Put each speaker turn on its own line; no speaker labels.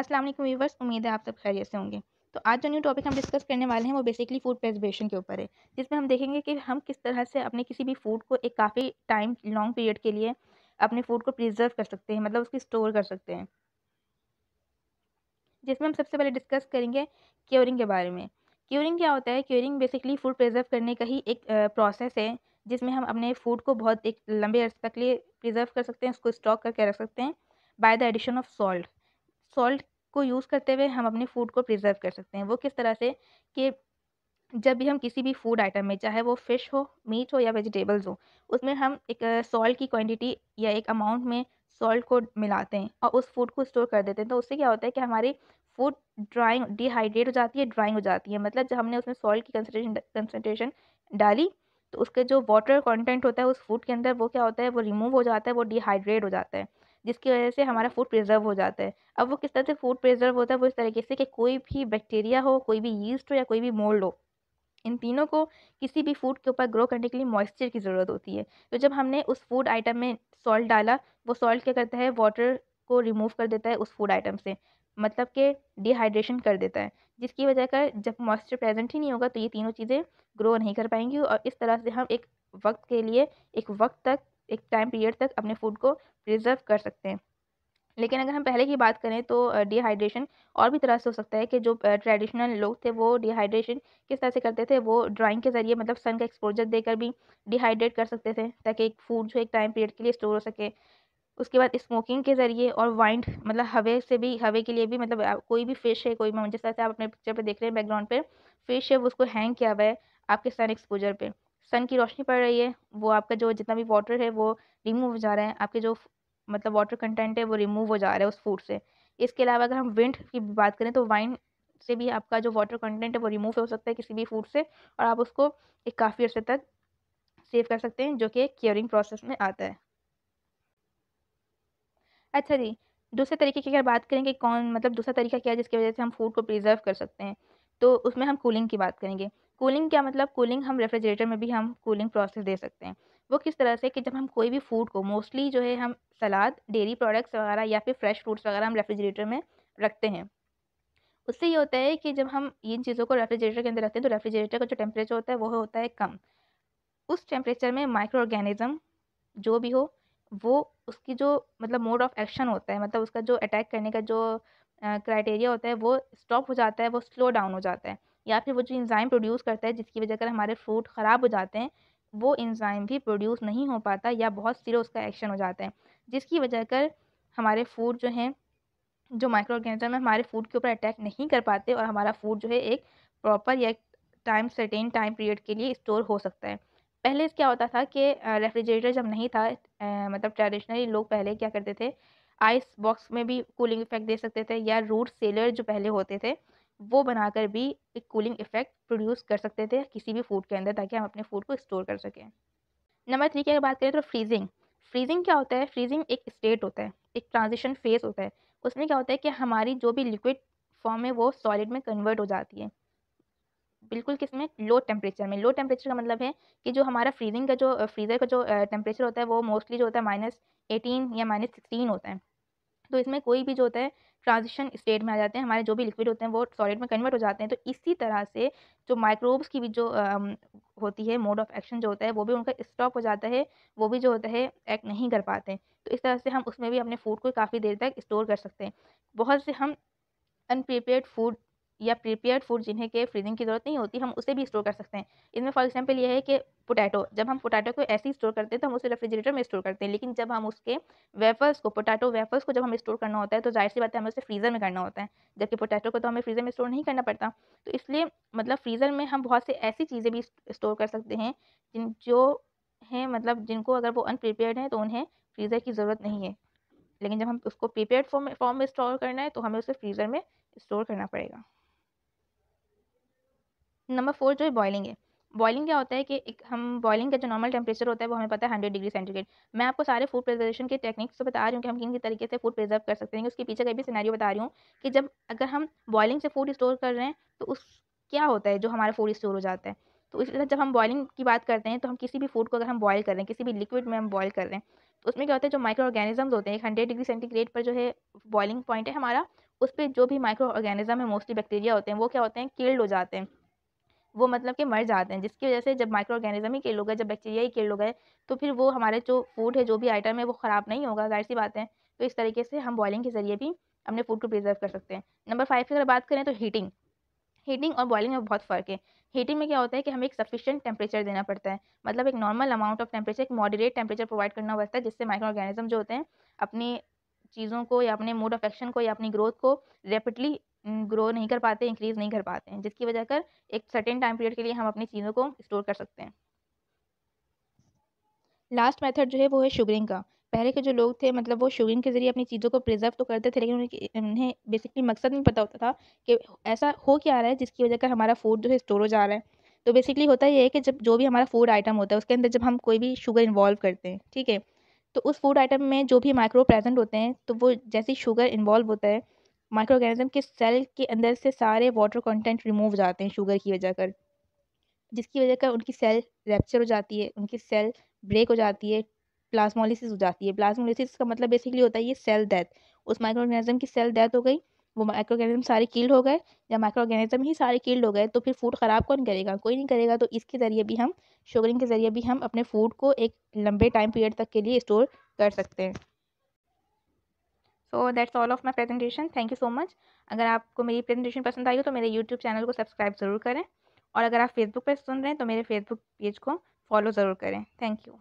अस्सलाम वालेकुम व्यूवर्स उम्मीद है आप सब खैरियत से होंगे तो आज जो न्यू टॉपिक हम डिस्कस करने वाले हैं वो बेसिकली फूड प्रेजर्वेशन के ऊपर है जिसमें हम देखेंगे कि हम किस तरह से अपने किसी भी फूड को एक काफ़ी टाइम लॉन्ग पीरियड के लिए अपने फूड को प्रिजर्व कर सकते हैं मतलब उसकी स्टोर कर सकते हैं जिसमें हम सबसे पहले डिस्कस करेंगे क्योरिंग के बारे में क्योरिंग क्या होता है क्योरिंग बेसिकली फूड प्रिजर्व करने का ही एक प्रोसेस है जिसमें हम अपने फूड को बहुत एक लंबे अर्से तक लिए प्रिजर्व कर सकते हैं उसको स्टॉक करके रख सकते हैं by the addition of salt salt को यूज़ करते हुए हम अपने फूड को प्रिजर्व कर सकते हैं वो किस तरह से कि जब भी हम किसी भी फूड आइटम में चाहे वो फ़िश हो मीट हो या वेजिटेबल्स हो उसमें हम एक सॉल्ट की क्वांटिटी या एक अमाउंट में सॉल्ट को मिलाते हैं और उस फूड को स्टोर कर देते हैं तो उससे क्या होता है कि हमारी फूड ड्राइंग डिहाइड्रेट हो जाती है ड्राइंग हो जाती है मतलब जब हमने उसमें सॉल्ट की कंसनट्रेशन कंसनट्रेशन डाली तो उसके जो वाटर कंटेंट होता है उस फूड के अंदर वो क्या होता है वो रिमूव हो जाता है वो डिहाइड्रेट हो जाता है जिसकी वजह से हमारा फूड प्रिजर्व हो जाता है अब वो किस तरह से फूड प्रिजर्व होता है वो इस तरीके से कि कोई भी बैक्टीरिया हो कोई भी यीस्ट हो या कोई भी मोल्ड हो इन तीनों को किसी भी फूड के ऊपर ग्रो करने के लिए मॉइस्चर की ज़रूरत होती है तो जब हमने उस फूड आइटम में सॉल्ट डाला वो सॉल्ट क्या करता है वाटर को रिमूव कर देता है उस फूड आइटम से मतलब कि डिहाइड्रेशन कर देता है जिसकी वजह का जब मॉइस्चर प्रेजेंट ही नहीं होगा तो ये तीनों चीज़ें ग्रो नहीं कर पाएंगी और इस तरह से हम एक वक्त के लिए एक वक्त तक एक टाइम पीरियड तक अपने फूड को प्रिजर्व कर सकते हैं लेकिन अगर हम पहले की बात करें तो डिहाइड्रेशन और भी तरह से हो सकता है कि जो ट्रेडिशनल लोग थे वो डिहाइड्रेशन किस तरह से करते थे वो ड्राइंग के ज़रिए मतलब सन का एक्सपोजर देकर भी डिहाइड्रेट कर सकते थे ताकि एक फूड जो एक टाइम पीरियड के लिए स्टोर हो सके उसके बाद स्मोकिंग के ज़रिए और वाइंड मतलब हवे से भी हवे के लिए भी मतलब कोई भी फिश है कोई जिस तरह से आप अपने पिक्चर पर देख रहे हैं बैकग्राउंड पर फिश है उसको हैंग किया हुआ है आपके सन एक्सपोजर पर सन की रोशनी पड़ रही है वो आपका जो जितना भी वाटर है वो रिमूव हो जा रहा है आपके जो मतलब वाटर कंटेंट है वो रिमूव हो जा रहा है उस फूड से इसके अलावा अगर हम विंड की बात करें तो वाइन से भी आपका जो वाटर कंटेंट है वो रिमूव हो सकता है किसी भी फूड से और आप उसको एक काफ़ी अर्से तक सेव कर सकते हैं जो कि क्योरिंग प्रोसेस में आता है अच्छा जी दूसरे तरीके की अगर बात करें कि कौन मतलब दूसरा तरीका क्या है जिसकी वजह से हम फूड को प्रिजर्व कर सकते हैं तो उसमें हम कूलिंग की बात करेंगे कूलिंग क्या मतलब कूलिंग हम रेफ्रिजरेटर में भी हम कूलिंग प्रोसेस दे सकते हैं वो किस तरह से कि जब हम कोई भी फूड को मोस्टली जो है हम सलाद डेरी प्रोडक्ट्स वगैरह या फिर फ्रेश फ्रूट्स वगैरह हम रेफ्रिजरेटर में रखते हैं उससे ये होता है कि जब हम इन चीज़ों को रेफ्रिजरेटर के अंदर रखते हैं तो रेफ्रिजरेटर का जो टेम्परेचर होता है वो होता है कम उस टेम्परेचर में माइक्रो ऑर्गेनिज़म जो भी हो वो उसकी जो मतलब मोड ऑफ एक्शन होता है मतलब उसका जो अटैक करने का जो क्राइटेरिया होता है वो स्टॉप हो जाता है वो स्लो डाउन हो जाता है या फिर वो जो इंजाइम प्रोड्यूस करता है जिसकी वजह कर हमारे फ्रूट ख़राब हो जाते हैं वो इंजाइम भी प्रोड्यूस नहीं हो पाता या बहुत सिरो उसका एक्शन हो जाता है जिसकी वजह कर हमारे फूड जो हैं जो माइक्रो ऑर्गेनिज्म है हमारे फूड के ऊपर अटैक नहीं कर पाते और हमारा फूड जो है एक प्रॉपर या टाइम सर्टेन टाइम पीरियड के लिए स्टोर हो सकता है पहले क्या होता था कि रेफ्रिजरेटर जब नहीं था मतलब ट्रेडिशनली लोग पहले क्या करते थे आइस बॉक्स में भी कूलिंग इफेक्ट दे सकते थे या रूट सेलर जो पहले होते थे वो बनाकर भी एक कूलिंग इफेक्ट प्रोड्यूस कर सकते थे किसी भी फूड के अंदर ताकि हम अपने फूड को स्टोर कर सकें नंबर थ्री की अगर बात करें तो फ्रीजिंग फ्रीजिंग क्या होता है फ्रीजिंग एक स्टेट होता है एक ट्रांजिशन फेज होता है उसमें क्या होता है कि हमारी जो भी लिक्विड फॉर्म है वो सॉलिड में कन्वर्ट हो जाती है बिल्कुल किस में लो टेम्परेचर में लो टेम्परेचर का मतलब है कि जो हमारा फ्रीजिंग का जो फ्रीज़र का जो टेम्परेचर होता है वो मोस्टली जो होता है माइनस एटीन या माइनस सिक्सटीन होता है तो इसमें कोई भी जो होता है ट्रांजिशन स्टेट में आ जाते हैं हमारे जो भी लिक्विड होते हैं वो सॉलिड में कन्वर्ट हो जाते हैं तो इसी तरह से जो माइक्रोब्स की भी जो आ, होती है मोड ऑफ एक्शन जो होता है वो भी उनका स्टॉप हो जाता है वो भी जो होता है एक्ट नहीं कर पाते तो इस तरह से हम उसमें भी अपने फूड को काफ़ी देर तक स्टोर कर सकते हैं बहुत से हम अनप्रिपेयर्ड फूड या प्रिपेयर्ड फूड जिन्हें के फ्रीजिंग की ज़रूरत नहीं होती हम उसे भी स्टोर कर सकते हैं इसमें फॉर एग्जाम्पल ये है कि पोटैटो जब हम पोटैटो को ऐसे ही स्टोर करते हैं तो हम उसे रेफ्रिजरेटर में स्टोर करते हैं लेकिन जब हम उसके वेफर्स को पोटैटो वेफर्स को जब हम स्टोर करना होता है तो जाहिर सी बात है हमें उसे फ्रीज़र में करना होता है जबकि पोटैटो को तो हमें फ्रीज़र में स्टोर नहीं करना पड़ता तो इसलिए मतलब फ्रीज़र में हम बहुत से ऐसी चीज़ें भी स्टोर कर सकते हैं जिन जो हैं मतलब जिनको अगर वो अनप्रिपेयर्ड हैं तो उन्हें फ्रीज़र की ज़रूरत नहीं है लेकिन जब हम उसको प्रिपेयर्ड फॉर्म फॉर्म में स्टोर करना है तो हमें उसे फ्रीज़र में स्टोर करना पड़ेगा नंबर फोर जो है बॉयलिंग है बॉयलिंग क्या होता है कि एक हम बॉयलिंग का जो नॉर्मल टेम्परेचर होता है वो हमें पता है हंड्रेड डिग्री सेंटीग्रेड मैं आपको सारे फूड प्रिजर्वेशन के टेक्निक्स तो बता रही हूँ कि हम किन तरीके से फूड प्रिजर्व कर सकते हैं उसके पीछे का भी सिनेरियो बता रही हूँ कि जब अगर हम बॉयलिंग से फूड स्टोर कर रहे हैं तो उस क्या होता है जो हमारा फूड स्टोर हो जाता है तो इस तरह जब हम बॉयलिंग की बात करते हैं तो हम किसी भी फूड को अगर हम बॉयल कर रहे हैं किसी भी लिक्विड में हम बॉयल कर रहे हैं तो उसमें क्या होता है जो माइक्रो ऑर्गेनिजम्स होते हैं एक हंड्रेड डिग्री सेंटीग्रेड पर जो है बॉयलिंग पॉइंट है हमारा उस पर जो भी माइक्रो ऑर्गेनिज्म है मोस्टली बैक्टीरिया होते हैं वो क्या होते हैं किल्ड हो जाते हैं वो मतलब कि मर जाते हैं जिसकी वजह से जब माइक्रो ऑर्गेनिज्म ही किल हो गए जब बैक्टीरिया ही किल हो गए तो फिर वो हमारे जो फूड है जो भी आइटम है वो ख़राब नहीं होगा जाहिर सी बात है तो इस तरीके से हम बॉयलिंग के ज़रिए भी अपने फूड को प्रिजर्व कर सकते हैं नंबर फाइव की अगर बात करें तो हीटिंग हीटिंग और बॉयलिंग में बहुत फ़र्क है हीटिंग में क्या होता है कि हमें एक सफिशिएंट टेम्परेचर देना पड़ता है मतलब एक नॉर्मल अमाउंट ऑफ टेम्परेचर एक मॉडरेट टेम्परेचर प्रोवाइड करना पड़ता है जिससे माइक्रो ऑर्गेनिज्म जो होते हैं अपनी चीज़ों को या अपने मोड ऑफ एक्शन को या अपनी ग्रोथ को रैपिडली ग्रो mm, नहीं कर पाते इंक्रीज़ नहीं कर पाते हैं जिसकी वजह कर एक सर्टेन टाइम पीरियड के लिए हम अपनी चीज़ों को स्टोर कर सकते हैं लास्ट मेथड जो है वो है शुगरिंग का पहले के जो लोग थे मतलब वो शुगरिंग के जरिए अपनी चीज़ों को प्रिजर्व तो करते थे लेकिन उन्हें उन्हें बेसिकली मकसद नहीं पता होता था कि ऐसा हो क्या आ रहा है जिसकी वजह कर हमारा फूड जो है स्टोर हो जा रहा है तो बेसिकली होता ये है कि जब जो भी हमारा फूड आइटम होता है उसके अंदर जब हम कोई भी शुगर इन्वॉल्व करते हैं ठीक है तो उस फूड आइटम में जो भी माइक्रो प्रेजेंट होते हैं तो वो जैसे शुगर इन्वॉल्व होता है माइक्रो ऑर्गेनिज्म के सेल के अंदर से सारे वाटर कंटेंट रिमूव हो जाते हैं शुगर की वजह कर जिसकी वजह कर उनकी सेल रेप्चर हो जाती है उनकी सेल ब्रेक हो जाती है प्लाज्मोलिसिस हो जाती है प्लाज्मोलिसिस का मतलब बेसिकली होता है ये सेल डेथ उस माइक्रो ऑर्गेनिज्म की सेल डेथ हो गई वो माइक्रो ऑर्गेनिज्म सारे किल्ड हो गए या माइक्रो ऑर्गेनिज्म ही सारे किल्ड हो गए तो फिर फूड ख़राब कौन करेगा कोई नहीं करेगा तो इसके ज़रिए भी हम शुगरिंग के ज़रिए भी हम अपने फूड को एक लंबे टाइम पीरियड तक के लिए स्टोर कर सकते हैं so that's all of my presentation thank you so much अगर आपको मेरी प्रेजेंटेशन पसंद आई हो तो मेरे यूट्यूब चैनल को सब्सक्राइब ज़रूर करें और अगर आप फेसबुक पर सुन रहे हैं तो मेरे फेसबुक पेज को फॉलो ज़रूर करें थैंक यू